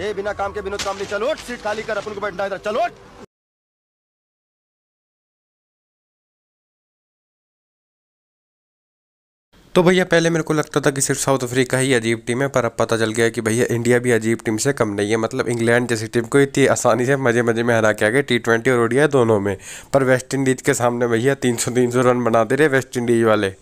ये बिना काम के विनोद काम नहीं चलो सीट खाली कर अपन को बैठना इधर चलो तो भैया पहले मेरे को लगता था कि सिर्फ साउथ अफ्रीका ही अजीब टीम है पर अब पता चल गया कि भैया इंडिया भी अजीब टीम से कम नहीं है मतलब इंग्लैंड जैसी टीम को इतनी आसानी से मज़े मज़े में हरा के आ गए टी ट्वेंटी और ओडिया दोनों में पर वेस्ट इंडीज़ के सामने भैया तीन सौ तीन सौ रन बनाते रहे वेस्ट इंडीज़ वाले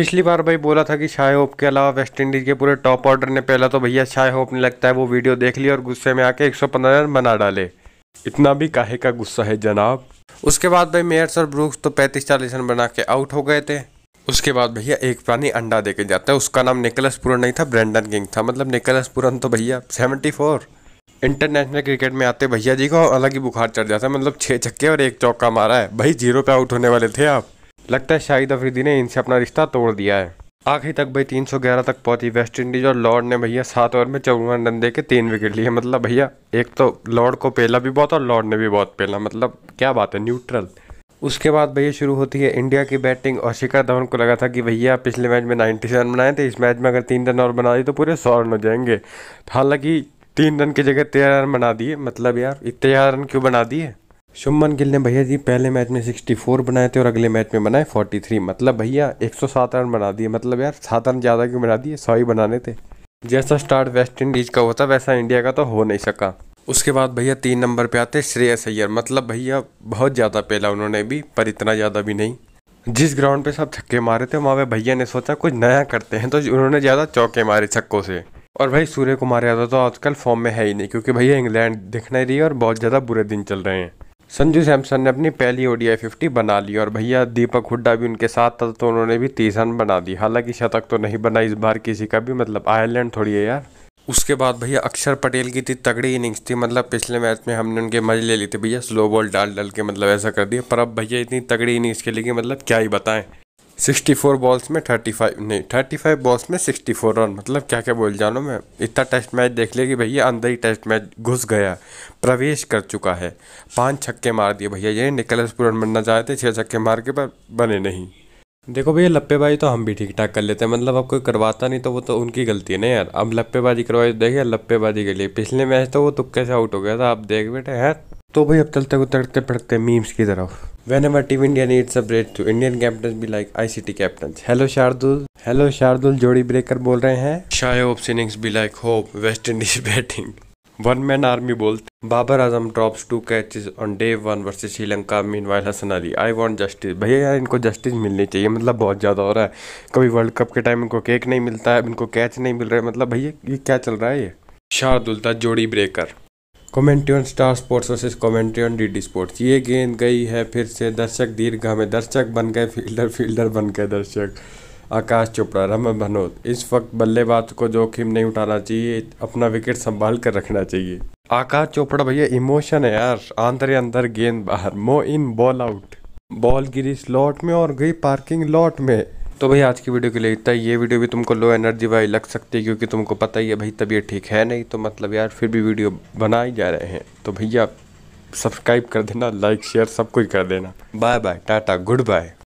पिछली बार भाई बोला था कि शाह होप के अलावा वेस्ट इंडीज़ के पूरे टॉप ऑर्डर ने पहला तो भैया शाह होप ने लगता है वो वीडियो देख ली और गुस्से में आके 115 रन बना डाले इतना भी काहे का गुस्सा है जनाब उसके बाद भाई मेयर्स और ब्रूक्स तो पैंतीस चालीस रन बना के आउट हो गए थे उसके बाद भैया एक प्राणी अंडा दे जाता है उसका नाम निकलस पुरन नहीं था ब्रेंडन किंग था मतलब निकलस पुरन तो भैया सेवेंटी फोर इंटरनेशनल क्रिकेट में आते भैया जी को अलग ही बुखार चढ़ जाता है मतलब छः छक्के और एक चौका मारा है भाई जीरो पे आउट होने वाले थे आप लगता है शाहिद अफरीदी ने इनसे अपना रिश्ता तोड़ दिया है आखिरी तक भाई 311 तक पहुंची वेस्ट इंडीज और लॉर्ड ने भैया सात ओवर में चौवन रन दे के तीन विकेट लिए मतलब भैया एक तो लॉर्ड को पेला भी बहुत और लॉर्ड ने भी बहुत पेला मतलब क्या बात है न्यूट्रल उसके बाद भैया शुरू होती है इंडिया की बैटिंग और शिखर धवन को लगा था कि भैया पिछले मैच में नाइन्टी रन बनाए थे इस मैच में अगर तीन रन और बना दिए तो पूरे सौ रन हो जाएंगे हालांकि तीन रन की जगह तेरह रन बना दिए मतलब यार इतने रन क्यों बना दिए शुभमन गिल ने भैया जी पहले मैच में 64 बनाए थे और अगले मैच में बनाए 43 मतलब भैया 107 रन बना दिए मतलब यार सात रन ज़्यादा क्यों बना दिए सौ ही बनाने थे जैसा स्टार्ट वेस्ट इंडीज़ का होता वैसा इंडिया का तो हो नहीं सका उसके बाद भैया तीन नंबर पे आते श्रेयस अय्यर मतलब भैया बहुत ज़्यादा पेला उन्होंने भी पर इतना ज़्यादा भी नहीं जिस ग्राउंड पे सब छक्के मारे थे वहाँ पे भैया ने सोचा कुछ नया करते हैं तो उन्होंने ज़्यादा चौके मारे छक्कों से और भाई सूर्य कुमार यादव तो आजकल फॉर्म में है ही नहीं क्योंकि भैया इंग्लैंड दिख नहीं रही है और बहुत ज़्यादा बुरे दिन चल रहे हैं संजू सैमसन ने अपनी पहली ओडीआई फिफ्टी बना ली और भैया दीपक हुड्डा भी उनके साथ था तो उन्होंने भी तीस रन बना दी हालांकि शतक तो नहीं बना इस बार किसी का भी मतलब आयरलैंड थोड़ी है यार उसके बाद भैया अक्षर पटेल की इतनी तगड़ी इनिंग्स थी मतलब पिछले मैच में हमने उनके मजे ले ली थी भैया स्लो बॉल डाल डाल के मतलब ऐसा कर दिया पर अब भैया इतनी तगड़ी इनिंग्स खेली कि मतलब क्या ही बताएं सिक्सटी फोर बॉल्स में थर्टी फाइव नहीं थर्टी फाइव बॉल्स में सिक्सटी फोर रन मतलब क्या क्या बोल जानो मैं इतना टेस्ट मैच देख लिया कि भैया अंदर ही टेस्ट मैच घुस गया प्रवेश कर चुका है पांच छक्के मार दिए भैया ये निकलस पूरन बनना चाहते छः छक्के मार के पर बने नहीं देखो भैया लप्पेबाजी तो हम भी ठीक ठाक कर लेते हैं मतलब अब कोई करवाता नहीं तो वो तो उनकी गलती है ना यार अब लप्पेबाजी करवाई देखिए लप्पेबाजी के लिए पिछले मैच तो वो तुक्के से आउट हो गया था आप देख बेटे हैं तो भाई अब चलते को तड़ते पड़ते मीम्स की तरफ whenever team India needs a break to Indian captain भी like ICT captain hello Shardul hello Shardul जोड़ी ब्रेकर बोल रहे हैं शायो ऑफ सीनिंग्स भी like hope West Indies batting one man army बोलते Babar Azam drops two catches on day one versus Sri Lanka meanwhile Hasan Ali I want justice भैया यार इनको जस्टिस मिलनी चाहिए मतलब बहुत ज़्यादा हो रहा है कभी वर्ल्ड कप के टाइम इनको केक नहीं मिलता है इनको कैच नहीं मिल रहा है मतलब भैया ये क्या चल रहा है ये शार्दुल था जोड़ी breaker commentary on Star Sports versus commentary on D Sports ये गेंद गई है फिर से दर्शक दीर्घा में दर्शक बन गए फील्डर फील्डर बन गए दर्शक आकाश चोपड़ा रमन भनोत इस वक्त बल्लेबाज को जोखिम नहीं उठाना चाहिए अपना विकेट संभाल कर रखना चाहिए आकाश चोपड़ा भैया इमोशन है यार आंतरे अंदर गेंद बाहर मो इन बॉल आउट बॉल गिरी स्लॉट में और गई पार्किंग लॉट में तो भाई आज की वीडियो के लिए इतना ये वीडियो भी तुमको लो एनर्जी वाई लग सकती है क्योंकि तुमको पता ही है भाई तबीयत ठीक है नहीं तो मतलब यार फिर भी वीडियो बना ही जा रहे हैं तो भैया सब्सक्राइब कर देना लाइक शेयर सब कुछ कर देना bye bye ta-ta good bye